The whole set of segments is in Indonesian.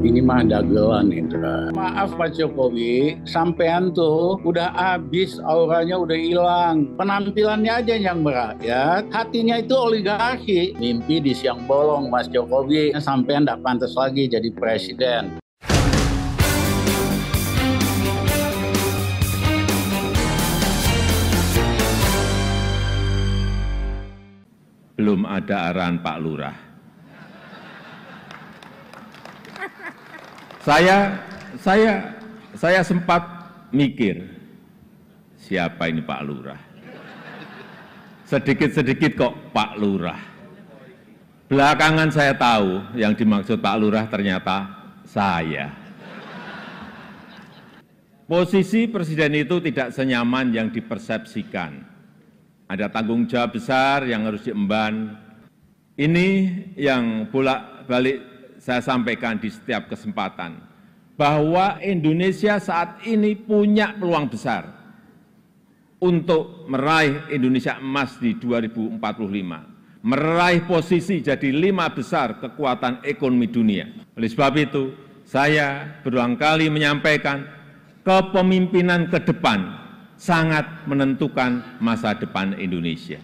Ini mah dagelan Indra. Maaf Pak Jokowi, sampean tuh udah habis auranya udah hilang. Penampilannya aja yang berakyat, hatinya itu oligarki. Mimpi di siang bolong Mas Jokowi, sampean tidak pantas lagi jadi presiden. Belum ada arahan Pak Lurah Saya saya saya sempat mikir siapa ini Pak Lurah. Sedikit-sedikit kok Pak Lurah. Belakangan saya tahu yang dimaksud Pak Lurah ternyata saya. Posisi presiden itu tidak senyaman yang dipersepsikan. Ada tanggung jawab besar yang harus diemban. Ini yang bolak-balik saya sampaikan di setiap kesempatan, bahwa Indonesia saat ini punya peluang besar untuk meraih Indonesia emas di 2045, meraih posisi jadi lima besar kekuatan ekonomi dunia. Oleh sebab itu, saya berulang kali menyampaikan kepemimpinan ke depan sangat menentukan masa depan Indonesia.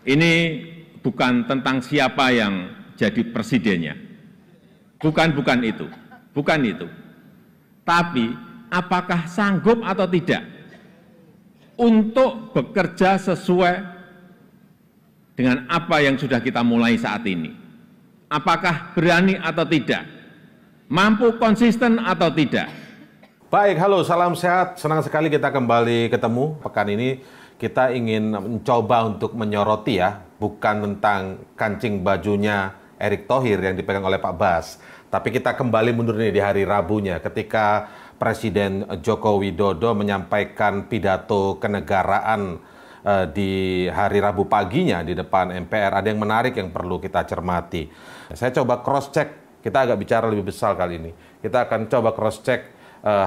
Ini bukan tentang siapa yang jadi presidennya. Bukan, bukan itu. Bukan itu. Tapi apakah sanggup atau tidak untuk bekerja sesuai dengan apa yang sudah kita mulai saat ini. Apakah berani atau tidak? Mampu konsisten atau tidak? Baik, halo, salam sehat. Senang sekali kita kembali ketemu pekan ini. Kita ingin mencoba untuk menyoroti ya bukan tentang kancing bajunya Erick Thohir yang dipegang oleh Pak Bas. Tapi kita kembali mundur nih di hari Rabunya ketika Presiden Joko Widodo menyampaikan pidato kenegaraan eh, di hari Rabu paginya di depan MPR. Ada yang menarik yang perlu kita cermati. Saya coba cross check, kita agak bicara lebih besar kali ini. Kita akan coba cross check eh,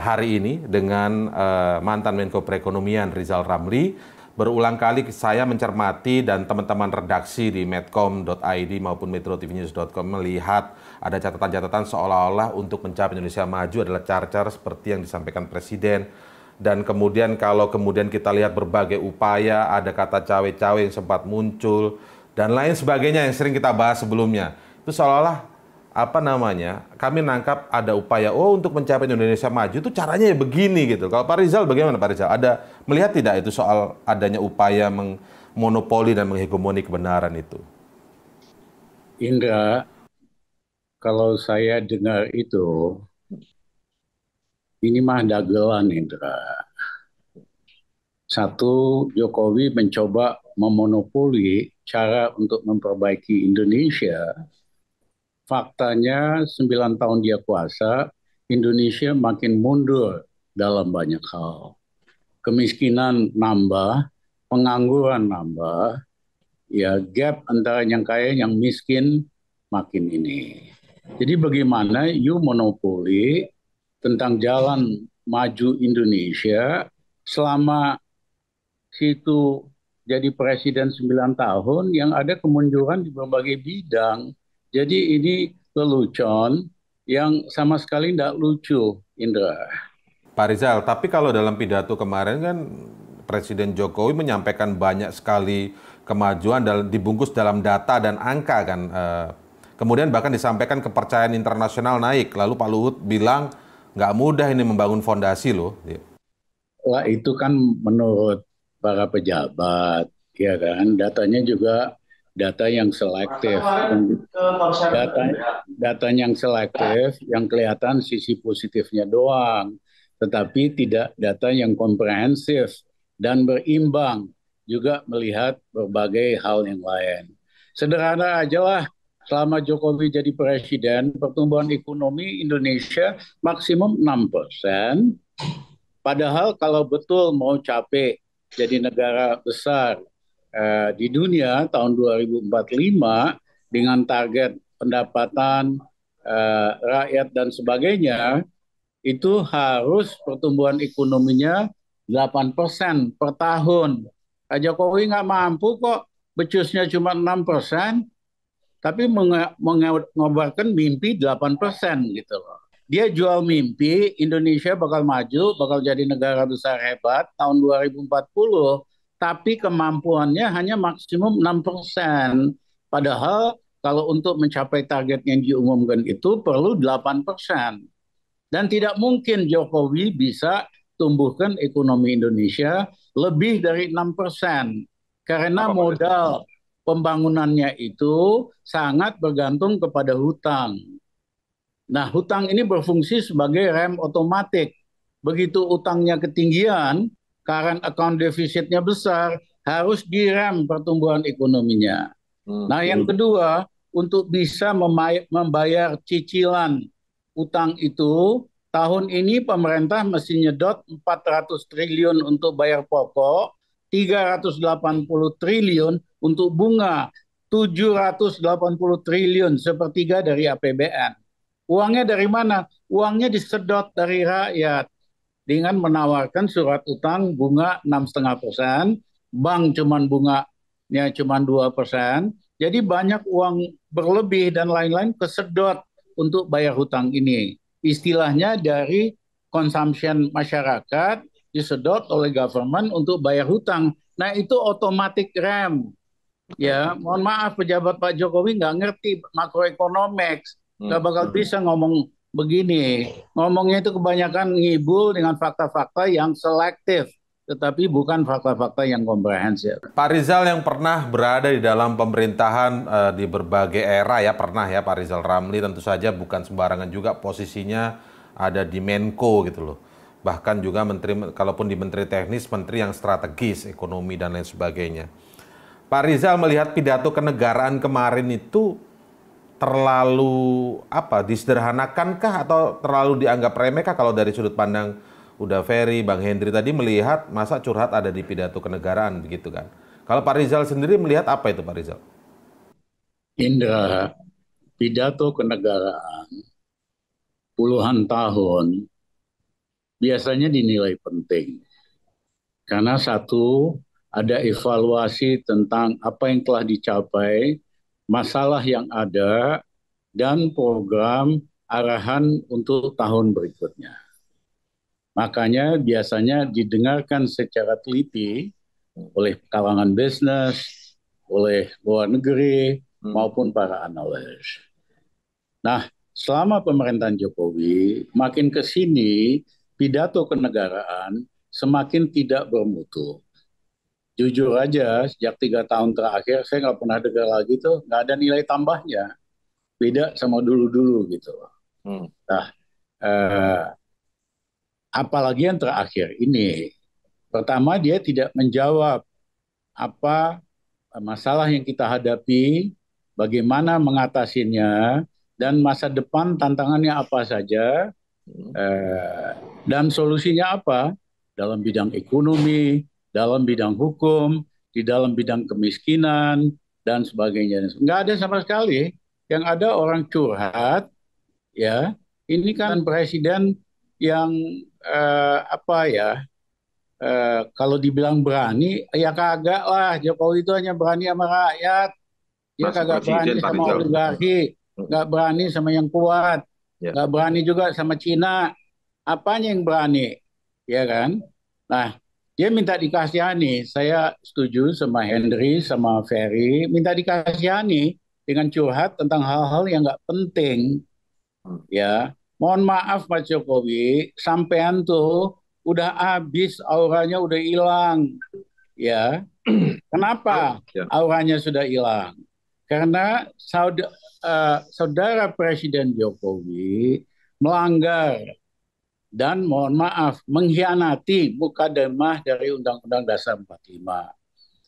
hari ini dengan eh, mantan Menko Perekonomian Rizal Ramli berulang kali saya mencermati dan teman-teman redaksi di medcom.id maupun metrotvnews.com melihat ada catatan-catatan seolah-olah untuk mencapai Indonesia maju adalah cara-cara seperti yang disampaikan Presiden dan kemudian kalau kemudian kita lihat berbagai upaya ada kata cawe-cawe yang sempat muncul dan lain sebagainya yang sering kita bahas sebelumnya itu seolah-olah apa namanya kami nangkap ada upaya oh untuk mencapai Indonesia maju itu caranya ya begini gitu kalau Pak Rizal bagaimana Pak Rizal ada melihat tidak itu soal adanya upaya mengmonopoli dan menghegemoni kebenaran itu Indra ya, kalau saya dengar itu ini mah dagelan Indra satu Jokowi mencoba memonopoli cara untuk memperbaiki Indonesia faktanya 9 tahun dia kuasa, Indonesia makin mundur dalam banyak hal. Kemiskinan nambah, pengangguran nambah, ya gap antara yang kaya yang miskin makin ini. Jadi bagaimana you monopoli tentang jalan maju Indonesia selama situ jadi presiden 9 tahun yang ada kemunduran di berbagai bidang jadi ini lelucon yang sama sekali tidak lucu, Indra. Pak Rizal, tapi kalau dalam pidato kemarin kan Presiden Jokowi menyampaikan banyak sekali kemajuan dalam, dibungkus dalam data dan angka kan. Eh, kemudian bahkan disampaikan kepercayaan internasional naik. Lalu Pak Luhut bilang nggak mudah ini membangun fondasi loh. Iya. Wah itu kan menurut para pejabat, ya kan. Datanya juga data yang selektif. Data, ya. data yang selektif yang kelihatan sisi positifnya doang, tetapi tidak data yang komprehensif dan berimbang juga melihat berbagai hal yang lain. Sederhana aja lah, selama Jokowi jadi presiden, pertumbuhan ekonomi Indonesia maksimum 6 persen. Padahal kalau betul mau capek jadi negara besar, eh, di dunia tahun 2045 dengan target pendapatan eh, rakyat dan sebagainya itu harus pertumbuhan ekonominya 8 per tahun. Pak Jokowi nggak mampu kok, becusnya cuma 6 tapi mengobarkan mimpi 8 persen gitu loh. Dia jual mimpi Indonesia bakal maju, bakal jadi negara besar hebat tahun 2040 tapi kemampuannya hanya maksimum 6%. Padahal kalau untuk mencapai target yang diumumkan itu perlu 8%. Dan tidak mungkin Jokowi bisa tumbuhkan ekonomi Indonesia lebih dari 6%. Karena modal pembangunannya itu sangat bergantung kepada hutang. Nah, hutang ini berfungsi sebagai rem otomatik. Begitu utangnya ketinggian, current account defisitnya besar, harus direm pertumbuhan ekonominya. Hmm. Nah, yang kedua, untuk bisa membayar cicilan utang itu, tahun ini pemerintah mesti nyedot 400 triliun untuk bayar pokok, 380 triliun untuk bunga, 780 triliun, sepertiga dari APBN. Uangnya dari mana? Uangnya disedot dari rakyat dengan menawarkan surat utang bunga 6,5 persen, bank cuman bunganya cuman dua persen, jadi banyak uang berlebih dan lain-lain kesedot untuk bayar hutang ini. Istilahnya dari consumption masyarakat disedot oleh government untuk bayar hutang. Nah itu otomatis rem. Ya, mohon maaf pejabat Pak Jokowi nggak ngerti makroekonomik, nggak hmm. bakal bisa ngomong begini, ngomongnya itu kebanyakan ngibul dengan fakta-fakta yang selektif, tetapi bukan fakta-fakta yang komprehensif. Pak Rizal yang pernah berada di dalam pemerintahan e, di berbagai era ya, pernah ya Pak Rizal Ramli tentu saja bukan sembarangan juga posisinya ada di Menko gitu loh. Bahkan juga menteri kalaupun di menteri teknis, menteri yang strategis, ekonomi dan lain sebagainya. Pak Rizal melihat pidato kenegaraan kemarin itu terlalu apa disederhanakankah atau terlalu dianggap remehkah kalau dari sudut pandang Uda Ferry, Bang Hendri tadi melihat masa curhat ada di pidato kenegaraan begitu kan. Kalau Pak Rizal sendiri melihat apa itu Pak Rizal? Indra, pidato kenegaraan puluhan tahun biasanya dinilai penting. Karena satu, ada evaluasi tentang apa yang telah dicapai, masalah yang ada dan program arahan untuk tahun berikutnya. Makanya biasanya didengarkan secara teliti oleh kalangan bisnis, oleh luar negeri, hmm. maupun para analis. Nah, selama pemerintahan Jokowi, makin ke sini pidato kenegaraan semakin tidak bermutu jujur aja sejak tiga tahun terakhir saya nggak pernah dengar lagi tuh nggak ada nilai tambahnya beda sama dulu-dulu gitu hmm. nah eh, apalagi yang terakhir ini pertama dia tidak menjawab apa masalah yang kita hadapi bagaimana mengatasinya dan masa depan tantangannya apa saja hmm. eh, dan solusinya apa dalam bidang ekonomi dalam bidang hukum, di dalam bidang kemiskinan, dan sebagainya. Enggak ada sama sekali. Yang ada orang curhat, ya ini kan presiden yang eh, apa ya, eh, kalau dibilang berani, ya kagak lah. Jokowi itu hanya berani sama rakyat. ya Mas kagak presiden, berani sama oligarki, hmm. nggak berani sama yang kuat, ya. nggak berani juga sama Cina. Apanya yang berani, ya kan? Nah, dia minta dikasihani. Saya setuju sama Henry, sama Ferry. Minta dikasihani dengan curhat tentang hal-hal yang nggak penting. Ya, mohon maaf Pak Jokowi, sampean tuh udah habis auranya udah hilang. Ya, kenapa ya. auranya sudah hilang? Karena saudara, uh, eh, saudara Presiden Jokowi melanggar dan mohon maaf mengkhianati mukadimah dari Undang-Undang Dasar 45.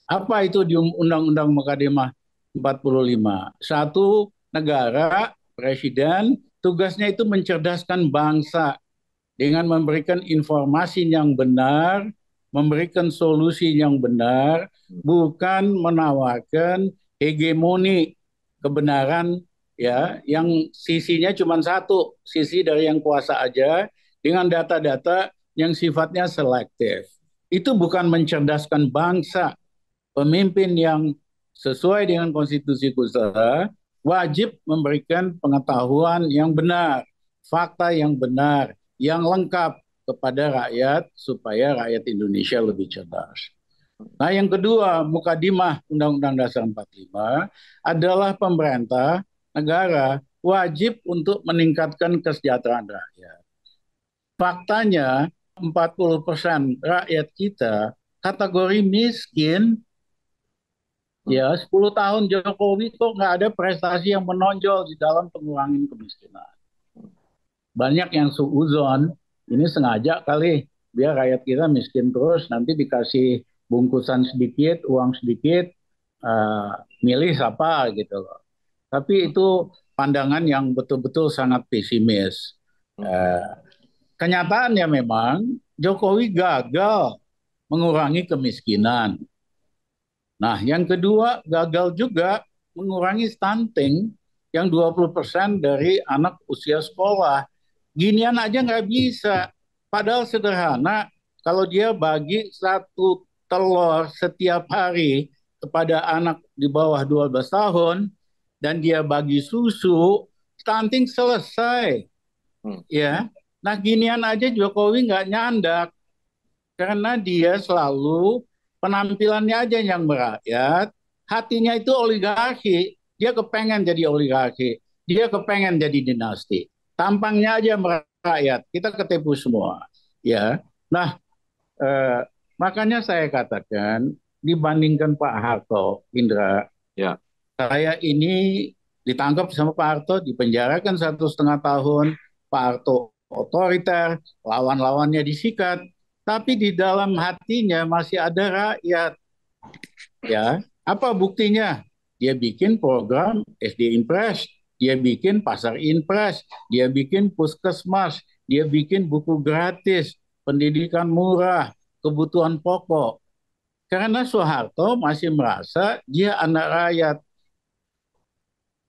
Apa itu di Undang-Undang Puluh 45? Satu negara presiden tugasnya itu mencerdaskan bangsa dengan memberikan informasi yang benar, memberikan solusi yang benar, bukan menawarkan hegemoni kebenaran ya yang sisinya cuma satu, sisi dari yang kuasa aja dengan data-data yang sifatnya selektif. Itu bukan mencerdaskan bangsa. Pemimpin yang sesuai dengan konstitusi Kusara wajib memberikan pengetahuan yang benar, fakta yang benar, yang lengkap kepada rakyat supaya rakyat Indonesia lebih cerdas. Nah, yang kedua, mukadimah Undang-Undang Dasar 45 adalah pemerintah negara wajib untuk meningkatkan kesejahteraan rakyat faktanya 40% rakyat kita kategori miskin ya 10 tahun Jokowi itu nggak ada prestasi yang menonjol di dalam pengurangan kemiskinan banyak yang suuzon ini sengaja kali biar rakyat kita miskin terus nanti dikasih bungkusan sedikit uang sedikit uh, milih siapa gitu loh tapi itu pandangan yang betul-betul sangat pesimis uh, kenyataannya memang Jokowi gagal mengurangi kemiskinan. Nah, yang kedua gagal juga mengurangi stunting yang 20% dari anak usia sekolah. Ginian aja nggak bisa. Padahal sederhana, kalau dia bagi satu telur setiap hari kepada anak di bawah 12 tahun, dan dia bagi susu, stunting selesai. Hmm. Ya, Nah ginian aja Jokowi nggak nyandak karena dia selalu penampilannya aja yang merakyat, hatinya itu oligarki, dia kepengen jadi oligarki, dia kepengen jadi dinasti, tampangnya aja merakyat, kita ketipu semua, ya. Nah, eh, makanya saya katakan dibandingkan Pak Harto, Indra, ya. saya ini ditangkap sama Pak Harto, dipenjarakan satu setengah tahun, Pak Harto otoriter, lawan-lawannya disikat, tapi di dalam hatinya masih ada rakyat. Ya, apa buktinya? Dia bikin program SD Impres, dia bikin pasar impres, dia bikin puskesmas, dia bikin buku gratis, pendidikan murah, kebutuhan pokok. Karena Soeharto masih merasa dia anak rakyat,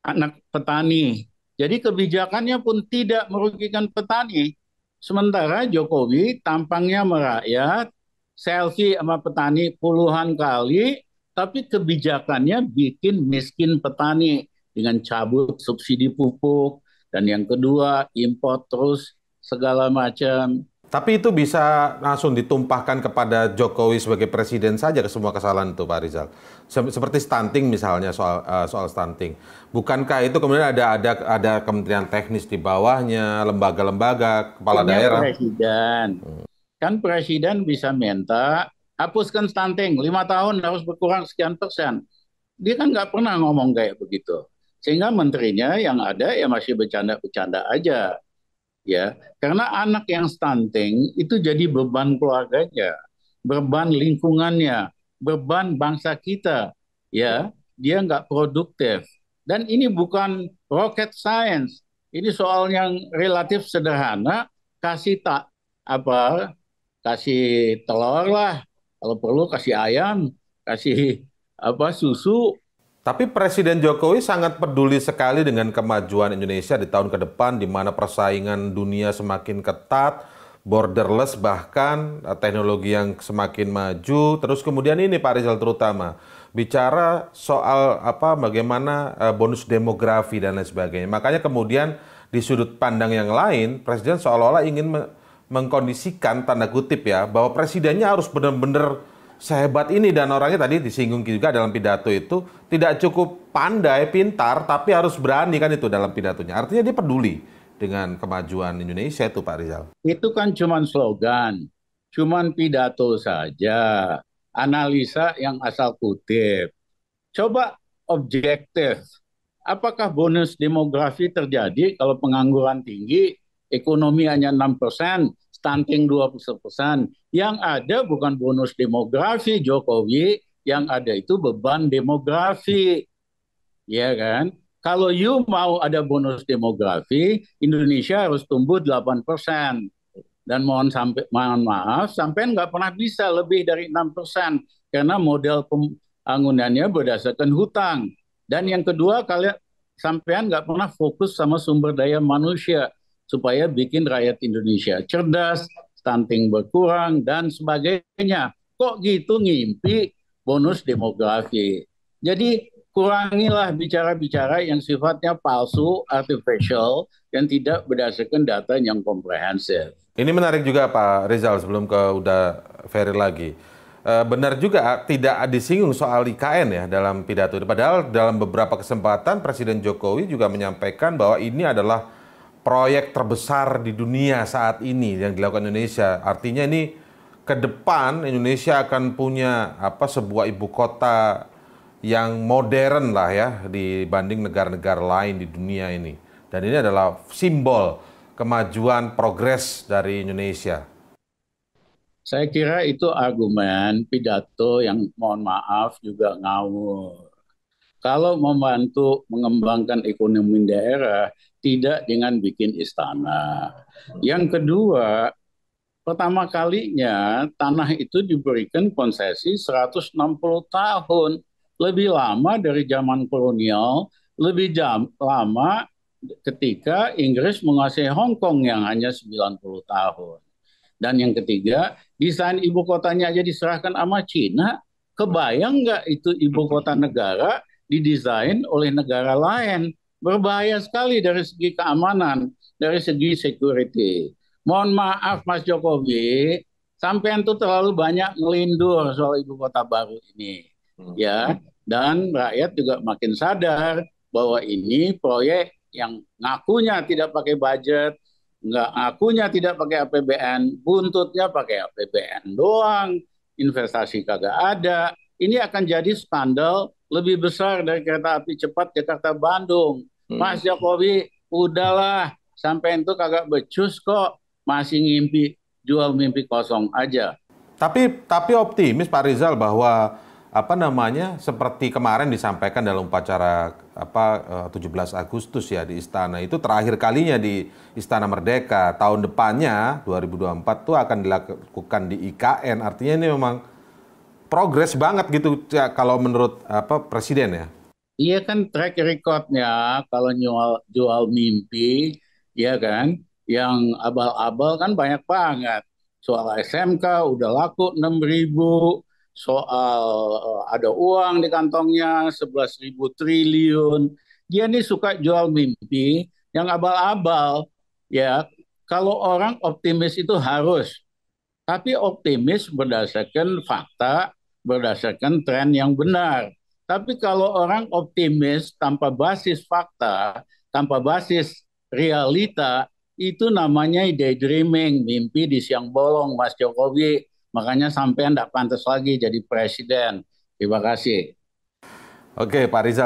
anak petani, jadi kebijakannya pun tidak merugikan petani. Sementara Jokowi tampangnya merakyat, selfie sama petani puluhan kali, tapi kebijakannya bikin miskin petani dengan cabut subsidi pupuk, dan yang kedua impor terus segala macam tapi itu bisa langsung ditumpahkan kepada Jokowi sebagai presiden saja ke semua kesalahan itu Pak Rizal. Seperti stunting misalnya soal uh, soal stunting. Bukankah itu kemudian ada ada ada kementerian teknis di bawahnya, lembaga-lembaga, kepala Punya kan daerah? Presiden. Hmm. Kan presiden bisa minta hapuskan stunting, lima tahun harus berkurang sekian persen. Dia kan nggak pernah ngomong kayak begitu. Sehingga menterinya yang ada ya masih bercanda-bercanda aja ya karena anak yang stunting itu jadi beban keluarganya beban lingkungannya beban bangsa kita ya dia nggak produktif dan ini bukan rocket science ini soal yang relatif sederhana kasih tak apa kasih telur lah kalau perlu kasih ayam kasih apa susu tapi Presiden Jokowi sangat peduli sekali dengan kemajuan Indonesia di tahun ke depan di mana persaingan dunia semakin ketat, borderless bahkan teknologi yang semakin maju. Terus kemudian ini Pak Rizal terutama bicara soal apa bagaimana eh, bonus demografi dan lain sebagainya. Makanya kemudian di sudut pandang yang lain Presiden seolah-olah ingin mengkondisikan tanda kutip ya bahwa presidennya harus benar-benar sehebat ini dan orangnya tadi disinggung juga dalam pidato itu tidak cukup pandai, pintar, tapi harus berani kan itu dalam pidatonya. Artinya dia peduli dengan kemajuan Indonesia itu Pak Rizal. Itu kan cuman slogan, cuman pidato saja, analisa yang asal kutip. Coba objektif. Apakah bonus demografi terjadi kalau pengangguran tinggi, ekonomi hanya 6 persen, stunting 20 persen. Yang ada bukan bonus demografi Jokowi, yang ada itu beban demografi. Ya kan? Kalau you mau ada bonus demografi, Indonesia harus tumbuh 8 persen. Dan mohon sampai mohon maaf, sampai nggak pernah bisa lebih dari 6 persen karena model pembangunannya berdasarkan hutang. Dan yang kedua, kalian sampean nggak pernah fokus sama sumber daya manusia supaya bikin rakyat Indonesia cerdas, stunting berkurang, dan sebagainya. Kok gitu ngimpi bonus demografi? Jadi kurangilah bicara-bicara yang sifatnya palsu, artificial, dan tidak berdasarkan data yang komprehensif. Ini menarik juga Pak Rizal sebelum ke udah Ferry lagi. Eh, benar juga tidak disinggung soal IKN ya dalam pidato. Padahal dalam beberapa kesempatan Presiden Jokowi juga menyampaikan bahwa ini adalah proyek terbesar di dunia saat ini yang dilakukan Indonesia. Artinya ini ke depan Indonesia akan punya apa sebuah ibu kota yang modern lah ya dibanding negara-negara lain di dunia ini. Dan ini adalah simbol kemajuan progres dari Indonesia. Saya kira itu argumen pidato yang mohon maaf juga ngawur kalau membantu mengembangkan ekonomi daerah, tidak dengan bikin istana. Yang kedua, pertama kalinya tanah itu diberikan konsesi 160 tahun. Lebih lama dari zaman kolonial, lebih jam, lama ketika Inggris menguasai Hong Kong yang hanya 90 tahun. Dan yang ketiga, desain ibu kotanya aja diserahkan sama Cina. Kebayang nggak itu ibu kota negara didesain oleh negara lain. Berbahaya sekali dari segi keamanan, dari segi security. Mohon maaf Mas Jokowi, sampai itu terlalu banyak ngelindur soal ibu kota baru ini. Hmm. Ya, dan rakyat juga makin sadar bahwa ini proyek yang ngakunya tidak pakai budget, nggak ngakunya tidak pakai APBN, buntutnya pakai APBN doang, investasi kagak ada. Ini akan jadi skandal lebih besar dari kereta api cepat Jakarta Bandung. Hmm. Mas Jokowi, udahlah sampai itu kagak becus kok, masih ngimpi jual mimpi kosong aja. Tapi tapi optimis Pak Rizal bahwa apa namanya seperti kemarin disampaikan dalam upacara apa 17 eh, Agustus ya di istana itu terakhir kalinya di Istana Merdeka tahun depannya 2024 itu akan dilakukan di IKN artinya ini memang progres banget gitu ya, kalau menurut apa presiden ya. Iya kan track recordnya kalau jual jual mimpi, ya kan, yang abal-abal kan banyak banget. Soal SMK udah laku 6 ribu, soal eh, ada uang di kantongnya 11 ribu triliun. Dia ini suka jual mimpi yang abal-abal. Ya, kalau orang optimis itu harus, tapi optimis berdasarkan fakta berdasarkan tren yang benar. Tapi kalau orang optimis tanpa basis fakta, tanpa basis realita, itu namanya daydreaming, mimpi di siang bolong, Mas Jokowi. Makanya sampai tidak pantas lagi jadi presiden. Terima kasih. Oke, Pak Rizal.